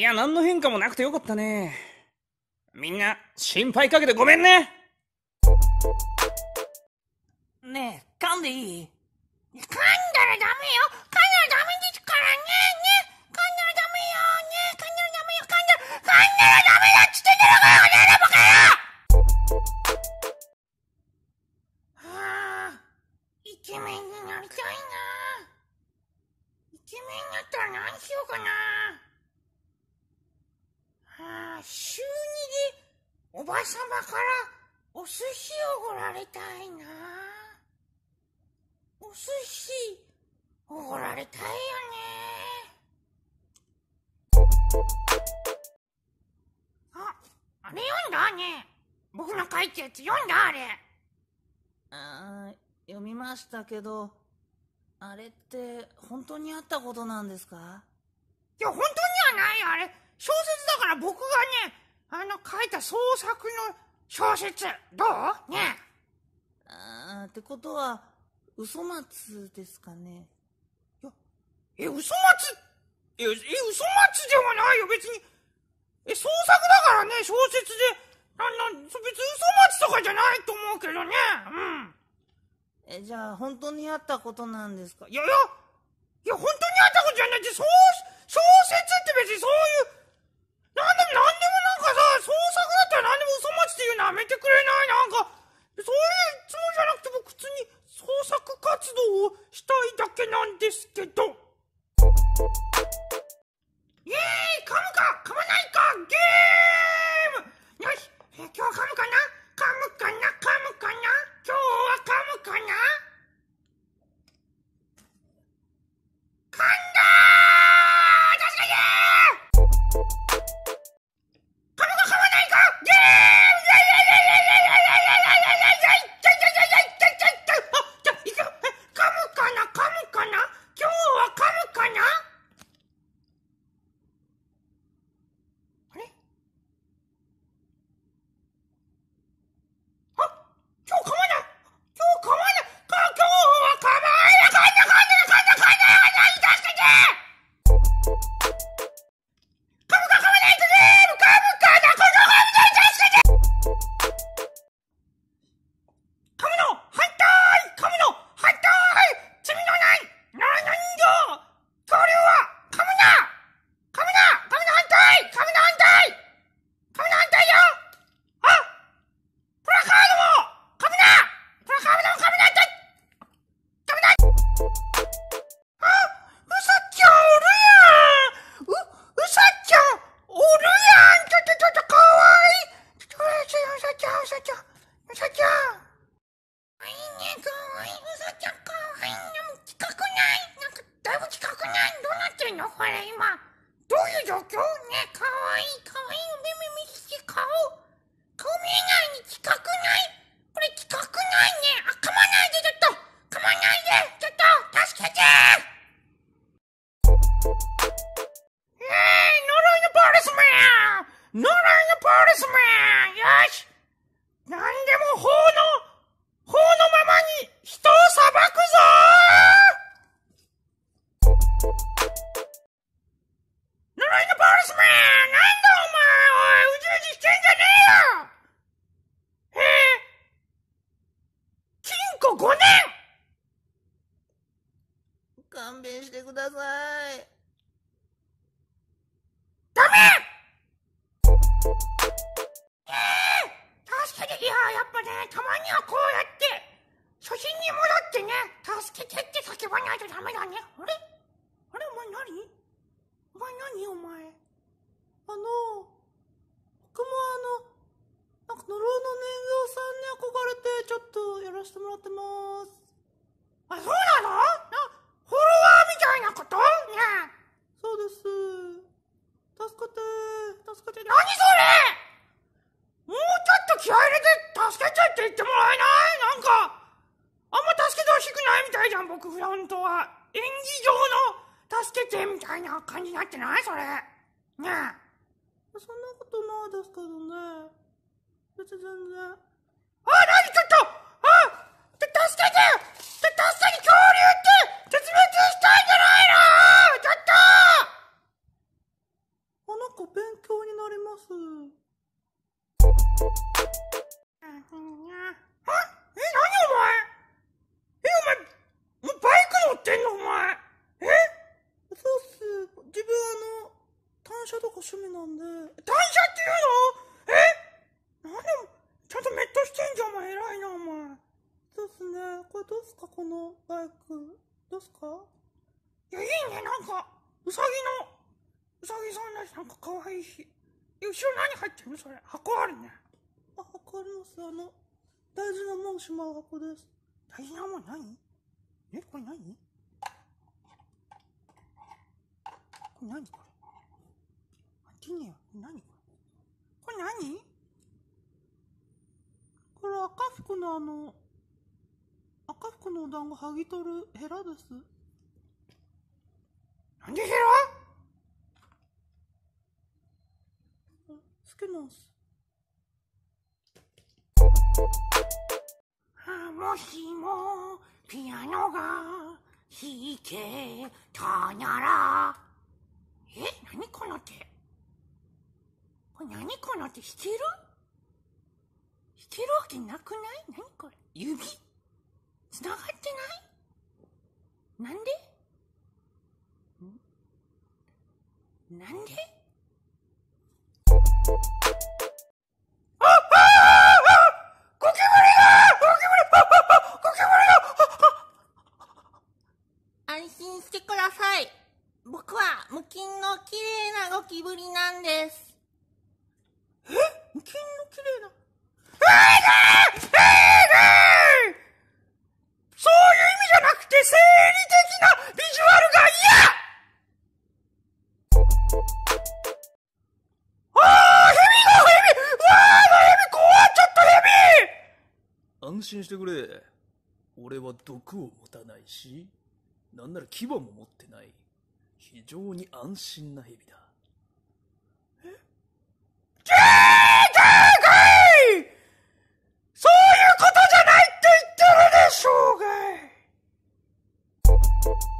いや、何の変化もなくてよかったね。みんな、心配かけてごめんねねえ、噛んでいいばさまからおをおられたいな。おおごられたいよね。あ、あれ読んだね。僕の書いたやつ読んだあれ。あ読みましたけど、あれって本当にあったことなんですかいや、本当にはないあれ。小説だから僕がね、あの書いた創作の小説どうねあーってことは嘘松ですかねいやえ嘘松ええ嘘松ではないよ別にえ創作だからね小説であの別に嘘松とかじゃないと思うけどねうんえじゃあ本当にあったことなんですかいやいやいや本当にあったことじゃないって小説って別にそういうなんでもなんでも創作だったら何でも嘘町って言うのやめてくれないなんか、そういうつもりじゃなくて僕普通に創作活動をしたいだけなんですけど。イーいダメ助けていややっぱねたまにはこうやって初心に戻ってね助けてって叫ばないとダメだねあれあれお前何お前何お前あの僕もあのなんか呪いの人形さんに憧れてちょっとやらせてもらってます助けてって言ってもらえないなんか、あんま助けてほしくないみたいじゃん、僕、フロントは。演技上の助けてみたいな感じになってないそれ。ねえ。そんなことないですけどね。別に全然。あ、何ちょっとあ助けてた、車とか趣味なんで。単車っていうのえなんで、ちゃんとメットしてんじゃん、お前。偉いな、お前。そうっすね。これどうすか、このバイク。どうすかいや、いいね、なんか、うさぎの、うさぎさんだし、なんか可愛いし。え、後ろ何入ってるのそれ。箱あるね。あ、箱あります。あの、大事なもんしまう箱です。大事なもん何え、これ何これ何これ何これ何これ赤服のあの、赤服のお団子剥ぎ取るヘラです。なんでヘラ好きなんす。もしもピアノが弾けたならえ何この手これ何このって弾ける弾けるわけなくない何これ指つながってないなんでなんで心してくれ。俺は毒を持たないし、なんなら牙も持ってない。非常に安心な蛇だ。えーいーガイそういうことじゃないって言ってるでしょうがい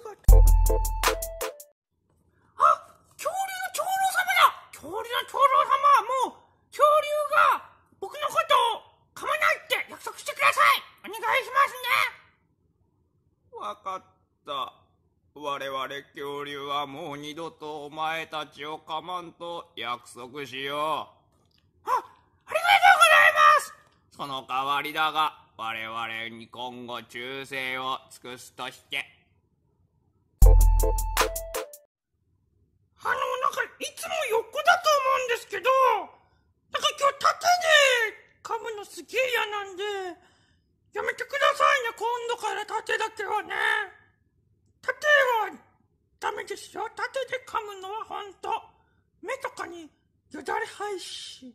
があ恐竜の長老様だ恐竜の長老様はもう恐竜が僕のことを噛まないって約束してくださいお願いしますねわかった我々恐竜はもう二度とお前たちを噛まんと約束しようあありがとうございますその代わりだが我々に今後忠誠を尽くすとしてあの、なんか、いつも横だと思うんですけど、なんか今日縦で噛むのすげえ嫌なんで、やめてくださいね、今度から縦だけはね。縦はダメですよ。縦で噛むのはほんと。目とかによだれ入いし。